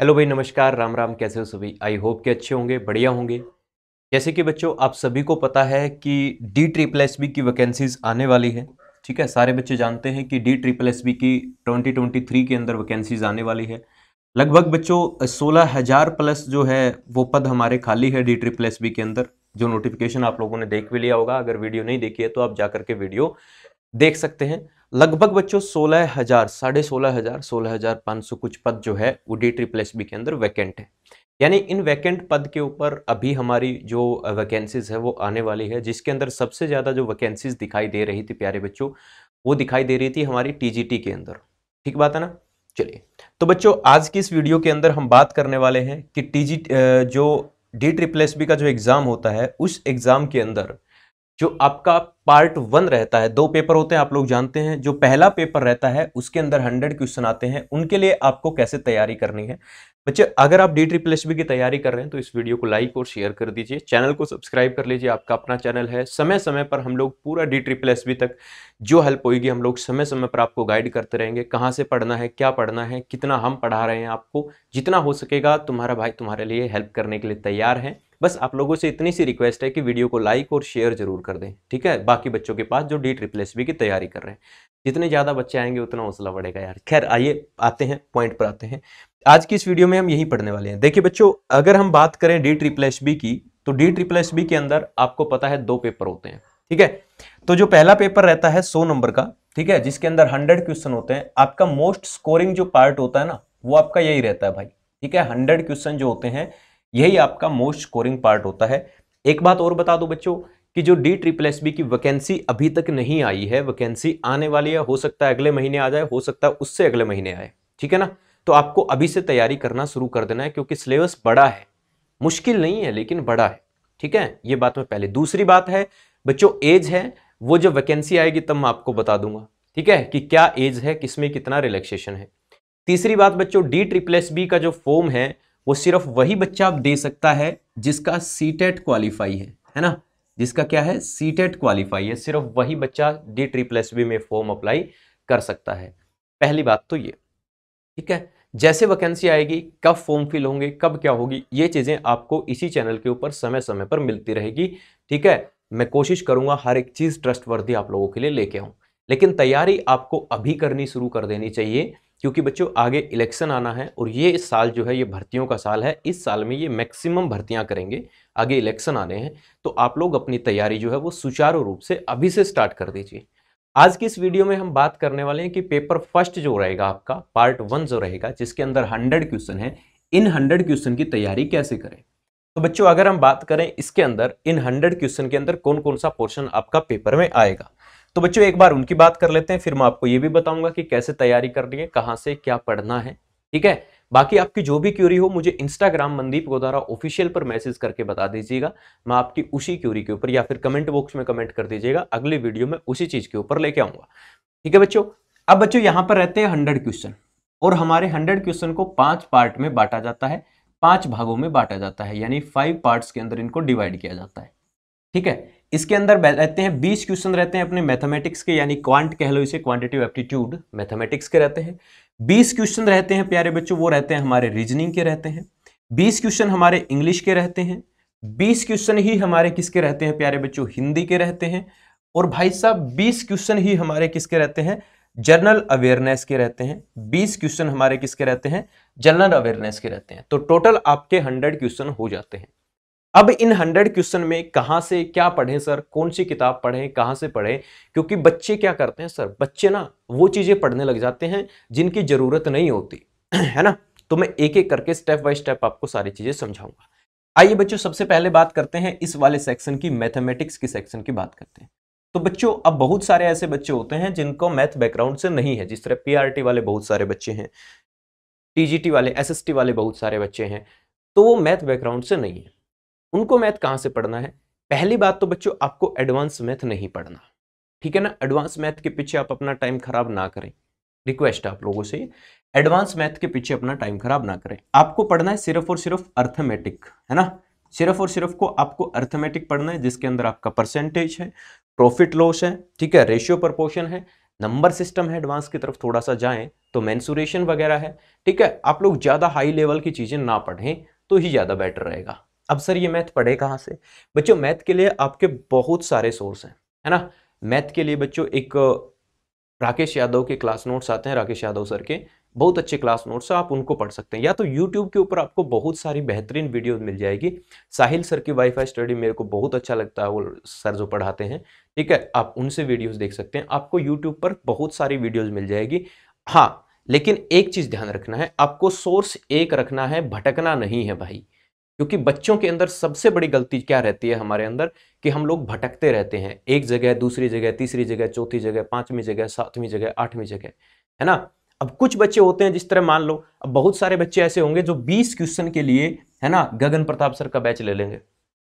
hello भाई नमस्कार राम राम कैसे हो सभी आई होप के अच्छे होंगे बढ़िया होंगे जैसे कि बच्चों आप सभी को पता है कि डी ट्रिपल एस बी की वैकेंसीज आने वाली है ठीक है सारे बच्चे जानते हैं कि डी ट्रिपल एस बी की 2023 के अंदर वैकेंसीज आने वाली है लगभग बच्चों सोलह हज़ार प्लस जो है वो पद हमारे खाली है डी ट्रिपल एस बी के अंदर जो नोटिफिकेशन आप लोगों ने देख भी लिया होगा अगर वीडियो नहीं देखी है तो आप जा के वीडियो देख सकते हैं लगभग बच्चों सोलह हजार साढ़े सोलह हजार सोलह हजार पाँच सौ कुछ पद जो है वो डी ट्रिपल एस बी के अंदर वैकेंट है यानी इन वैकेंट पद के ऊपर अभी हमारी जो वैकेंसीज है वो आने वाली है जिसके अंदर सबसे ज़्यादा जो वैकेंसीज दिखाई दे रही थी प्यारे बच्चों वो दिखाई दे रही थी हमारी टी के अंदर ठीक बात है ना चलिए तो बच्चों आज की इस वीडियो के अंदर हम बात करने वाले हैं कि टीजी जो डी ट्रिपल एस बी का जो एग्ज़ाम होता है उस एग्ज़ाम के अंदर जो आपका पार्ट वन रहता है दो पेपर होते हैं आप लोग जानते हैं जो पहला पेपर रहता है उसके अंदर हंड्रेड क्वेश्चन आते हैं उनके लिए आपको कैसे तैयारी करनी है बच्चे अगर आप डी ट्रिपल एस बी की तैयारी कर रहे हैं तो इस वीडियो को लाइक और शेयर कर दीजिए चैनल को सब्सक्राइब कर लीजिए आपका अपना चैनल है समय समय पर हम लोग पूरा डी ट्रिपल एस बी तक जो हेल्प होगी हम लोग समय समय पर आपको गाइड करते रहेंगे कहाँ से पढ़ना है क्या पढ़ना है कितना हम पढ़ा रहे हैं आपको जितना हो सकेगा तुम्हारा भाई तुम्हारे लिए हेल्प करने के लिए तैयार हैं बस आप लोगों से इतनी सी रिक्वेस्ट है कि वीडियो को लाइक और शेयर जरूर कर दें ठीक है बाकी बच्चों के पास जो डी ट्रिपल एस बी की तैयारी कर रहे हैं जितने ज़्यादा बच्चे आएंगे उतना हौसला बढ़ेगा यार खैर आइए आते हैं पॉइंट पर आते हैं आज की इस वीडियो में हम यही पढ़ने वाले हैं देखिए बच्चों अगर हम बात करें डी ट्रिपल एस बी की तो डी ट्रिपल एस बी के अंदर आपको पता है दो पेपर होते हैं ठीक है तो जो पहला पेपर रहता है सौ नंबर का ठीक है जिसके अंदर हंड्रेड क्वेश्चन होते हैं आपका मोस्ट स्कोरिंग जो पार्ट होता है ना वो आपका यही रहता है भाई ठीक है हंड्रेड क्वेश्चन जो होते हैं यही आपका मोस्ट स्कोरिंग पार्ट होता है एक बात और बता दो बच्चों कि जो डी ट्रिपल एस बी की वैकेंसी अभी तक नहीं आई है वैकेंसी आने वाली है हो सकता है अगले महीने आ जाए हो सकता है उससे अगले महीने आए ठीक है ना तो आपको अभी से तैयारी करना शुरू कर देना है क्योंकि सिलेबस बड़ा है मुश्किल नहीं है लेकिन बड़ा है ठीक है ये बात मैं पहले दूसरी बात है बच्चों एज है वो जब वैकेंसी आएगी तब मैं आपको बता दूंगा ठीक है कि क्या एज है किसमें कितना रिलैक्सेशन है तीसरी बात बच्चों डी ट्रिपल एस बी का जो फॉर्म है वो सिर्फ वही बच्चा दे सकता है जिसका सी टेट क्वालिफाई है है ना जिसका क्या है सी टेट क्वालिफाई है सिर्फ वही बच्चा डी ट्रिपल एस बी में फॉर्म अप्लाई कर सकता है पहली बात तो ये ठीक है जैसे वैकेंसी आएगी कब फॉर्म फिल होंगे कब क्या होगी ये चीज़ें आपको इसी चैनल के ऊपर समय समय पर मिलती रहेगी ठीक है मैं कोशिश करूंगा हर एक चीज़ ट्रस्टवर्दी आप लोगों के लिए लेके आऊं लेकिन तैयारी आपको अभी करनी शुरू कर देनी चाहिए क्योंकि बच्चों आगे इलेक्शन आना है और ये साल जो है ये भर्तियों का साल है इस साल में ये मैक्सिमम भर्तियां करेंगे आगे इलेक्शन आने हैं तो आप लोग अपनी तैयारी जो है वो सुचारू रूप से अभी से स्टार्ट कर दीजिए आज की इस वीडियो में हम बात करने वाले हैं कि पेपर फर्स्ट जो रहेगा आपका पार्ट वन जो रहेगा जिसके अंदर हंड्रेड क्वेश्चन है इन हंड्रेड क्वेश्चन की तैयारी कैसे करें तो बच्चों अगर हम बात करें इसके अंदर इन हंड्रेड क्वेश्चन के अंदर कौन कौन सा पोर्शन आपका पेपर में आएगा तो बच्चों एक बार उनकी बात कर लेते हैं फिर मैं आपको ये भी बताऊंगा कि कैसे तैयारी करनी है कहाँ से क्या पढ़ना है ठीक है बाकी आपकी जो भी क्यूरी हो मुझे इंस्टाग्राम मनदीप गोदारा ऑफिशियल पर मैसेज करके बता दीजिएगा मैं आपकी उसी क्यूरी के ऊपर या फिर कमेंट बॉक्स में कमेंट कर दीजिएगा अगले वीडियो में उसी चीज के ऊपर लेके आऊंगा ठीक है बच्चों अब बच्चों यहां पर रहते हैं हंड्रेड क्वेश्चन और हमारे हंड्रेड क्वेश्चन को पांच पार्ट में बांटा जाता है पांच भागों में बांटा जाता है यानी फाइव पार्ट के अंदर इनको डिवाइड किया जाता है ठीक है इसके अंदर रहते हैं बीस क्वेश्चन रहते हैं अपने मैथमेटिक्स के यानी क्वांट कह लो इसे क्वांटिटिव एप्टीट्यूड मैथमेटिक्स के रहते हैं बीस क्वेश्चन रहते हैं प्यारे बच्चों वो रहते हैं हमारे रीजनिंग के रहते हैं बीस क्वेश्चन हमारे इंग्लिश के रहते हैं बीस क्वेश्चन ही हमारे किसके रहते हैं प्यारे बच्चों हिंदी के रहते हैं और भाई साहब बीस क्वेश्चन ही हमारे किसके रहते हैं जनरल अवेयरनेस के रहते हैं बीस क्वेश्चन हमारे किसके रहते हैं जनरल अवेयरनेस के रहते हैं तो टोटल आपके हंड्रेड क्वेश्चन हो जाते हैं अब इन हंड्रेड क्वेश्चन में कहाँ से क्या पढ़ें सर कौन सी किताब पढ़ें कहां से पढ़ें क्योंकि बच्चे क्या करते हैं सर बच्चे ना वो चीज़ें पढ़ने लग जाते हैं जिनकी ज़रूरत नहीं होती है ना तो मैं एक एक करके स्टेप बाय स्टेप आपको सारी चीज़ें समझाऊंगा आइए बच्चों सबसे पहले बात करते हैं इस वाले सेक्शन की मैथमेटिक्स की सेक्शन की बात करते हैं तो बच्चों अब बहुत सारे ऐसे बच्चे होते हैं जिनको मैथ बैकग्राउंड से नहीं है जिस तरह पी वाले बहुत सारे बच्चे हैं टीजीटी वाले एस वाले बहुत सारे बच्चे हैं तो वो मैथ बैकग्राउंड से नहीं है उनको मैथ कहाँ से पढ़ना है पहली बात तो बच्चों आपको एडवांस मैथ नहीं पढ़ना ठीक है ना एडवांस मैथ के पीछे आप अपना टाइम खराब ना करें रिक्वेस्ट आप लोगों से एडवांस मैथ के पीछे अपना टाइम खराब ना करें आपको पढ़ना है सिर्फ और सिर्फ अर्थमेटिक है ना सिर्फ और सिर्फ को आपको अर्थमेटिक पढ़ना है जिसके अंदर आपका परसेंटेज है प्रॉफिट लॉस है ठीक है रेशियो प्रपोर्शन है नंबर सिस्टम है एडवांस की तरफ थोड़ा सा जाएं तो मैंसुरेशन वगैरह है ठीक है आप लोग ज़्यादा हाई लेवल की चीज़ें ना पढ़ें तो ही ज़्यादा बेटर रहेगा अब सर ये मैथ पढ़े कहाँ से बच्चों मैथ के लिए आपके बहुत सारे सोर्स हैं है ना मैथ के लिए बच्चों एक राकेश यादव के क्लास नोट्स आते हैं राकेश यादव सर के बहुत अच्छे क्लास नोट्स आप उनको पढ़ सकते हैं या तो यूट्यूब के ऊपर आपको बहुत सारी बेहतरीन वीडियो मिल जाएगी साहिल सर की वाईफाई स्टडी मेरे को बहुत अच्छा लगता है वो सर जो पढ़ाते हैं ठीक है आप उनसे वीडियोस देख सकते हैं आपको यूट्यूब पर बहुत सारी वीडियोस मिल जाएगी हाँ लेकिन एक चीज़ ध्यान रखना है आपको सोर्स एक रखना है भटकना नहीं है भाई क्योंकि बच्चों के अंदर सबसे बड़ी गलती क्या रहती है हमारे अंदर कि हम लोग भटकते रहते हैं एक जगह दूसरी जगह तीसरी जगह चौथी जगह पांचवी जगह सातवीं जगह आठवीं जगह है ना अब कुछ बच्चे होते हैं जिस तरह मान लो अब बहुत सारे बच्चे ऐसे होंगे जो 20 क्वेश्चन के लिए है ना गगन प्रताप सर का बैच ले लेंगे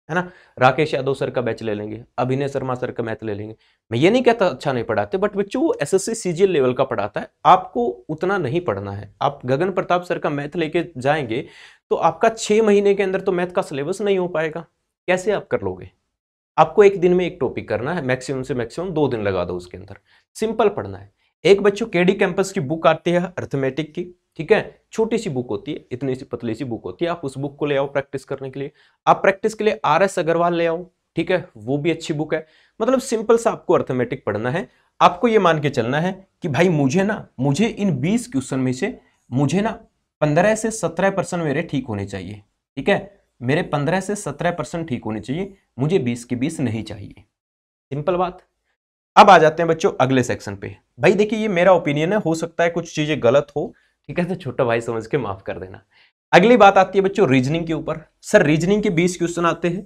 है ना राकेश यादव सर का बैच ले लेंगे अभिनय शर्मा सर का मैथ ले लेंगे मैं ये नहीं कहता अच्छा नहीं पढ़ाते बट बच्चों वो एस एस सीजीएल लेवल का पढ़ाता है आपको उतना नहीं पढ़ना है आप गगन प्रताप सर का मैथ लेके जाएंगे तो आपका छः महीने के अंदर तो मैथ का सिलेबस नहीं हो पाएगा कैसे आप कर लोगे आपको एक दिन में एक टॉपिक करना है मैक्सिमम से मैक्सिमम दो दिन लगा दो उसके अंदर सिंपल पढ़ना है एक बच्चों केडी कैंपस की बुक आती है अर्थमेटिक की ठीक है छोटी सी बुक होती है इतनी सी पतली सी बुक होती है आप उस बुक को ले आओ प्रैक्टिस करने के लिए आप प्रैक्टिस के लिए आर एस अग्रवाल ले आओ ठीक है वो भी अच्छी बुक है मतलब सिंपल सा आपको अर्थमेटिक पढ़ना है आपको ये मान के चलना है कि भाई मुझे ना मुझे इन बीस क्वेश्चन में से मुझे ना पंद्रह से सत्रह परसेंट मेरे ठीक होने चाहिए ठीक है मेरे पंद्रह से सत्रह परसेंट ठीक होने चाहिए मुझे बीस के बीस नहीं चाहिए सिंपल बात अब आ जाते हैं बच्चों अगले सेक्शन पे भाई देखिए ये मेरा ओपिनियन है हो सकता है कुछ चीज़ें गलत हो ठीक है तो छोटा भाई समझ के माफ़ कर देना अगली बात आती है बच्चों रीजनिंग के ऊपर सर रीजनिंग के बीस क्वेश्चन आते हैं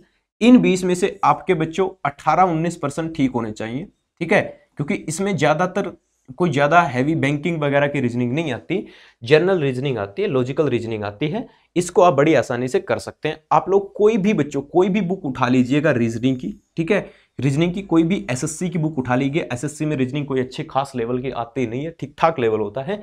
इन बीस में से आपके बच्चों अठारह उन्नीस परसेंट ठीक होने चाहिए ठीक है क्योंकि इसमें ज़्यादातर कोई ज़्यादा हैवी बैंकिंग वगैरह की रीजनिंग नहीं आती जनरल रीजनिंग आती है लॉजिकल रीजनिंग आती है इसको आप बड़ी आसानी से कर सकते हैं आप लोग कोई भी बच्चों कोई भी बुक उठा लीजिएगा रीजनिंग की ठीक है रीजनिंग की कोई भी एसएससी की बुक उठा लीजिए एसएससी में रीजनिंग कोई अच्छे खास लेवल की आती नहीं है ठीक ठाक लेवल होता है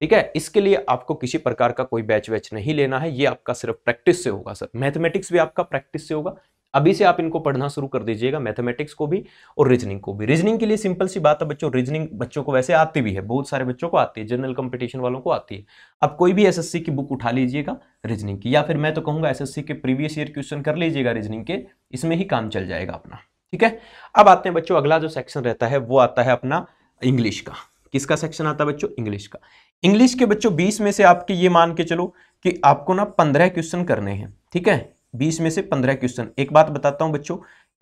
ठीक है इसके लिए आपको किसी प्रकार का कोई बैच वैच नहीं लेना है ये आपका सिर्फ प्रैक्टिस से होगा सर मैथमेटिक्स भी आपका प्रैक्टिस से होगा अभी से आप इनको पढ़ना शुरू कर दीजिएगा मैथमेटिक्स को भी और रीजनिंग को भी रीजनिंग के लिए सिंपल सी बात है बच्चों रीजनिंग बच्चों को वैसे आती भी है बहुत सारे बच्चों को आती है जनरल कंपटीशन वालों को आती है अब कोई भी एसएससी की बुक उठा लीजिएगा रीजनिंग की या फिर मैं तो कहूंगा एस के प्रीवियस ईयर क्वेश्चन कर लीजिएगा रीजनिंग के इसमें ही काम चल जाएगा अपना ठीक है अब आते हैं बच्चों अगला जो सेक्शन रहता है वो आता है अपना इंग्लिश का किसका सेक्शन आता है बच्चों इंग्लिश का इंग्लिश के बच्चों बीस में से आपके ये मान के चलो कि आपको ना पंद्रह क्वेश्चन करने हैं ठीक है बीस में से पंद्रह क्वेश्चन एक बात बताता हूं बच्चों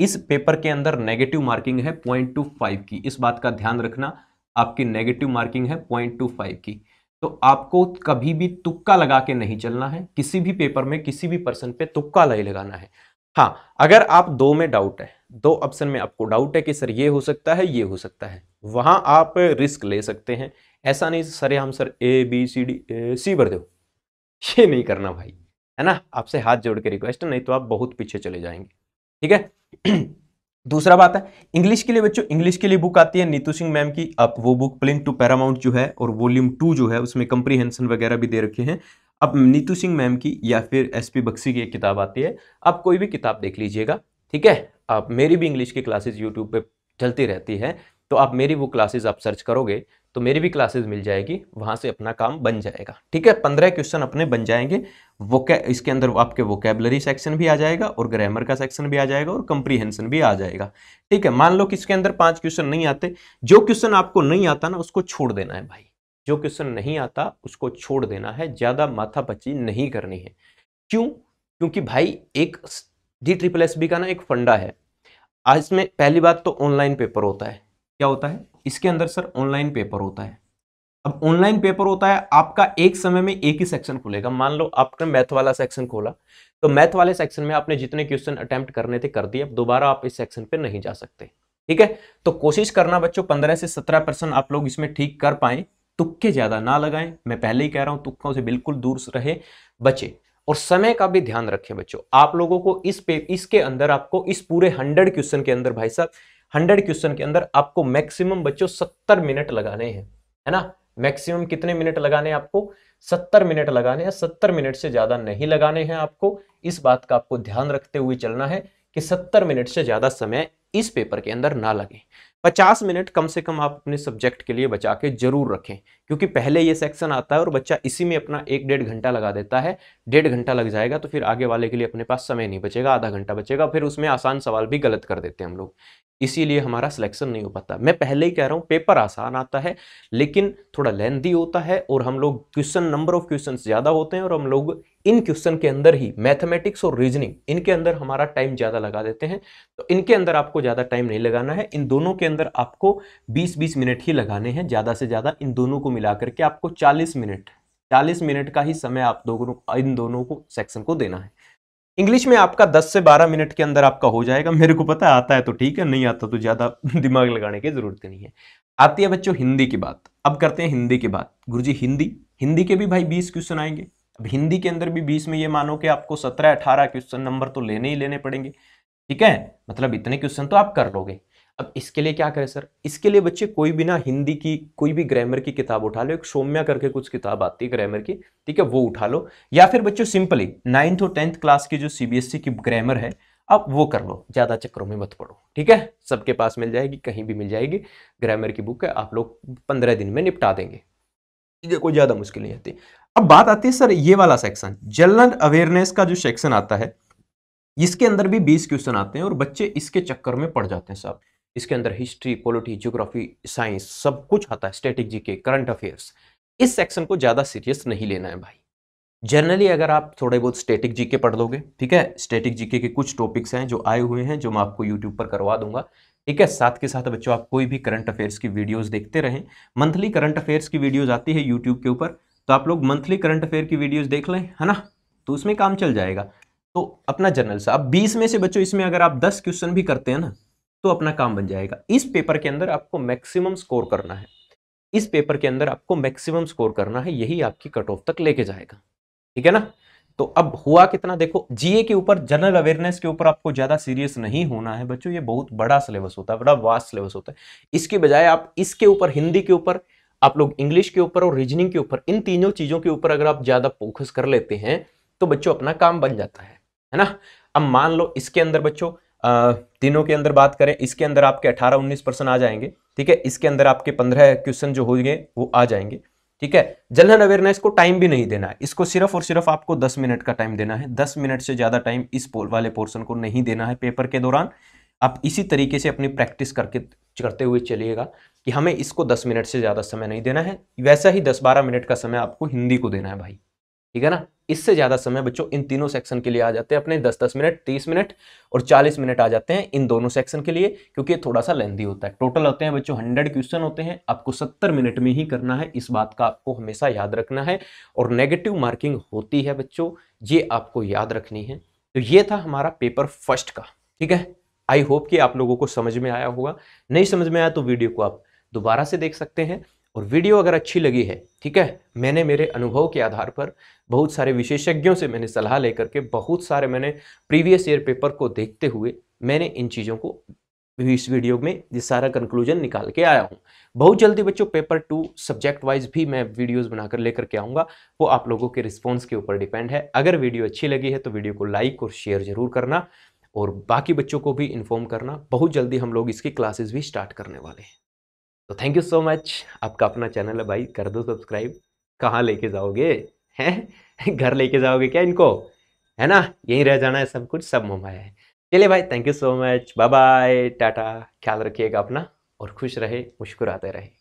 इस पेपर के अंदर नेगेटिव मार्किंग है पॉइंट टू फाइव की इस बात का ध्यान रखना आपकी नेगेटिव मार्किंग है पॉइंट टू फाइव की तो आपको कभी भी तुक्का लगा के नहीं चलना है किसी भी पेपर में किसी भी पर्सन पे तुक्का नहीं लगाना है हाँ अगर आप दो में डाउट है दो ऑप्शन में आपको डाउट है कि सर ये हो सकता है ये हो सकता है वहां आप रिस्क ले सकते हैं ऐसा नहीं सर हम sir A B C D C भर दो ये नहीं करना भाई है ना आपसे हाथ जोड़ के रिक्वेस्ट नहीं तो आप बहुत पीछे चले जाएंगे ठीक है दूसरा बात है इंग्लिश के लिए बच्चों इंग्लिश के लिए बुक आती है नीतू सिंह मैम की आप वो बुक प्लिंग टू पैरामाउंट जो है और वॉल्यूम टू जो है उसमें कंप्रीहेंशन वगैरह भी दे रखे हैं अब नीतू सिंह मैम की या फिर एस पी बक्सी की एक किताब आती है आप कोई भी किताब देख लीजिएगा ठीक है आप मेरी भी इंग्लिश की क्लासेज यूट्यूब पर चलती रहती है तो आप मेरी वो क्लासेज आप सर्च करोगे तो मेरी भी क्लासेज मिल जाएगी वहाँ से अपना काम बन जाएगा ठीक है पंद्रह क्वेश्चन अपने बन जाएंगे वो इसके अंदर आपके वोकेबलरी सेक्शन भी आ जाएगा और ग्रामर का सेक्शन भी आ जाएगा और कंप्रीहेंशन भी आ जाएगा ठीक है मान लो कि इसके अंदर पाँच क्वेश्चन नहीं आते जो क्वेश्चन आपको नहीं आता ना उसको छोड़ देना है भाई जो क्वेश्चन नहीं आता उसको छोड़ देना है ज़्यादा माथा नहीं करनी है क्यों क्योंकि भाई एक डी ट्रिपल एस बी का ना एक फंडा है आज में पहली बात तो ऑनलाइन पेपर होता है क्या होता है इसके अंदर सर ऑनलाइन पेपर होता है अब ऑनलाइन पेपर होता है आपका एक समय में एक ही सेक्शन खुलेगा मान लो आपने मैथ वाला सेक्शन खोला तो मैथ वाले सेक्शन में आपने जितने क्वेश्चन अटेम्प्ट करने थे कर दिए अब दोबारा आप इस सेक्शन पर नहीं जा सकते ठीक है तो कोशिश करना बच्चों पंद्रह से सत्रह परसेंट आप लोग इसमें ठीक कर पाए तुक्के ज्यादा ना लगाएं मैं पहले ही कह रहा हूं तुक्कों से बिल्कुल दूर रहे बचे और समय का भी ध्यान रखें बच्चों आप लोगों को इस पे इसके अंदर आपको इस पूरे हंड्रेड क्वेश्चन के अंदर भाई साहब हंड्रेड क्वेश्चन के अंदर आपको मैक्सिमम बच्चों सत्तर मिनट लगाने हैं है ना मैक्सिमम कितने मिनट लगाने हैं आपको सत्तर मिनट लगाने हैं सत्तर मिनट से ज़्यादा नहीं लगाने हैं आपको इस बात का आपको ध्यान रखते हुए चलना है कि सत्तर मिनट से ज़्यादा समय इस पेपर के अंदर ना लगे पचास मिनट कम से कम आप अपने सब्जेक्ट के लिए बचा के जरूर रखें क्योंकि पहले ये सेक्शन आता है और बच्चा इसी में अपना एक डेढ़ घंटा लगा देता है डेढ़ घंटा लग जाएगा तो फिर आगे वाले के लिए अपने पास समय नहीं बचेगा आधा घंटा बचेगा फिर उसमें आसान सवाल भी गलत कर देते हैं हम लोग इसीलिए हमारा सिलेक्शन नहीं हो पाता मैं पहले ही कह रहा हूँ पेपर आसान आता है लेकिन थोड़ा लेंदी होता है और हम लोग क्वेश्चन नंबर ऑफ क्वेश्चन ज़्यादा होते हैं और हम लोग इन क्वेश्चन के अंदर ही मैथमेटिक्स और रीजनिंग इनके अंदर हमारा टाइम ज़्यादा लगा देते हैं तो इनके अंदर आपको ज़्यादा टाइम नहीं लगाना है इन दोनों के अंदर आपको बीस बीस मिनट ही लगाने हैं ज़्यादा से ज़्यादा इन दोनों को मिलाकर के आपको 40 मिनट 40 मिनट का ही समय आप दोनों इन दोनों को सेक्शन को देना है इंग्लिश में आपका 10 से 12 मिनट के अंदर आपका हो जाएगा मेरे को पता है आता है तो ठीक है नहीं आता तो ज़्यादा दिमाग लगाने की ज़रूरत नहीं है आती है बच्चों हिंदी की बात अब करते हैं हिंदी की बात गुरु हिंदी हिंदी के भी भाई बीस क्वेश्चन आएंगे अब हिंदी के अंदर भी बीस में ये मानो कि आपको सत्रह अठारह क्वेश्चन नंबर तो लेने ही लेने पड़ेंगे ठीक है मतलब इतने क्वेश्चन तो आप कर लोगे अब इसके लिए क्या करें सर इसके लिए बच्चे कोई भी ना हिंदी की कोई भी ग्रामर की किताब उठा लो एक सौम्या करके कुछ किताब आती है ग्रामर की ठीक है वो उठा लो या फिर बच्चों सिंपली नाइन्थ और टेंथ क्लास की जो सीबीएसई e की ग्रामर है अब वो कर लो ज़्यादा चक्करों में मत पढ़ो ठीक है सबके पास मिल जाएगी कहीं भी मिल जाएगी ग्रामर की बुक है आप लोग पंद्रह दिन में निपटा देंगे ठीक है कोई ज़्यादा मुश्किल नहीं आती अब बात आती है सर ये वाला सेक्शन जनरल अवेयरनेस का जो सेक्शन आता है इसके अंदर भी बीस क्वेश्चन आते हैं और बच्चे इसके चक्कर में पड़ जाते हैं साहब इसके अंदर हिस्ट्री पॉलिटी ज्योग्राफी साइंस सब कुछ आता है स्टेटिक जी के करंट अफेयर्स इस सेक्शन को ज़्यादा सीरियस नहीं लेना है भाई जनरली अगर आप थोड़े बहुत स्टेटिक जीके पढ़ लोगे ठीक है स्टेटिक जीके के कुछ टॉपिक्स हैं जो आए हुए हैं जो मैं आपको यूट्यूब पर करवा दूंगा ठीक है साथ के साथ बच्चों आप कोई भी करंट अफेयर्स की वीडियोस देखते रहें मंथली करंट अफेयर्स की वीडियोस आती है यूट्यूब के ऊपर तो आप लोग मंथली करंट अफेयर की वीडियोज देख लें है ना तो उसमें काम चल जाएगा तो अपना जर्नल सा अब बीस में से बच्चों इसमें अगर आप दस क्वेश्चन भी करते हैं ना तो अपना काम बन जाएगा इस पेपर के अंदर आपको मैक्सिमम स्कोर करना है इस पेपर के अंदर आपको मैक्सिमम स्कोर करना है यही आपकी कट ऑफ तक लेके जाएगा ठीक है ना तो अब हुआ कितना देखो जीए के ऊपर जनरल अवेयरनेस के ऊपर आपको ज्यादा सीरियस नहीं होना है बच्चों ये बहुत बड़ा सिलेबस होता है बड़ा वास्ट सिलेबस होता है इसके बजाय आप इसके ऊपर हिंदी के ऊपर आप लोग इंग्लिश के ऊपर और रीजनिंग के ऊपर इन तीनों चीजों के ऊपर अगर आप ज्यादा फोकस कर लेते हैं तो बच्चों अपना काम बन जाता है है ना अब मान लो इसके अंदर बच्चों तीनों के अंदर बात करें इसके अंदर आपके 18-19 परसेंट आ जाएंगे ठीक है इसके अंदर आपके 15 क्वेश्चन जो होंगे वो आ जाएंगे ठीक है जलन अवेयरनेस को टाइम भी नहीं देना है इसको सिर्फ और सिर्फ आपको 10 मिनट का टाइम देना है 10 मिनट से ज़्यादा टाइम इस पोल वाले पोर्सन को नहीं देना है पेपर के दौरान आप इसी तरीके से अपनी प्रैक्टिस करके करते हुए चलिएगा कि हमें इसको दस मिनट से ज़्यादा समय नहीं देना है वैसा ही दस बारह मिनट का समय आपको हिंदी को देना है भाई ठीक है ना इससे ज़्यादा समय बच्चों इन तीनों सेक्शन के लिए आ जाते हैं अपने 10-10 मिनट 30 मिनट और 40 मिनट आ जाते हैं इन दोनों सेक्शन के लिए क्योंकि थोड़ा सा लेंदी होता है टोटल होते हैं बच्चों 100 क्वेश्चन होते हैं आपको 70 मिनट में ही करना है इस बात का आपको हमेशा याद रखना है और नेगेटिव मार्किंग होती है बच्चों ये आपको याद रखनी है तो ये था हमारा पेपर फर्स्ट का ठीक है आई होप कि आप लोगों को समझ में आया होगा नहीं समझ में आया तो वीडियो को आप दोबारा से देख सकते हैं और वीडियो अगर अच्छी लगी है ठीक है मैंने मेरे अनुभव के आधार पर बहुत सारे विशेषज्ञों से मैंने सलाह लेकर के बहुत सारे मैंने प्रीवियस ईयर पेपर को देखते हुए मैंने इन चीज़ों को इस वीडियो में ये सारा कंक्लूजन निकाल के आया हूँ बहुत जल्दी बच्चों पेपर टू सब्जेक्ट वाइज भी मैं वीडियोस बनाकर लेकर के आऊँगा वो आप लोगों के रिस्पॉन्स के ऊपर डिपेंड है अगर वीडियो अच्छी लगी है तो वीडियो को लाइक और शेयर जरूर करना और बाकी बच्चों को भी इन्फॉर्म करना बहुत जल्दी हम लोग इसकी क्लासेस भी स्टार्ट करने वाले हैं तो थैंक यू सो मच आपका अपना चैनल है भाई कर दो सब्सक्राइब कहाँ लेके जाओगे हैं घर लेके जाओगे क्या इनको है ना यहीं रह जाना है सब कुछ सब मोमाया है चलिए भाई thank you so much bye bye tata ख्याल रखिएगा अपना और खुश रहे मुस्कुराते रहे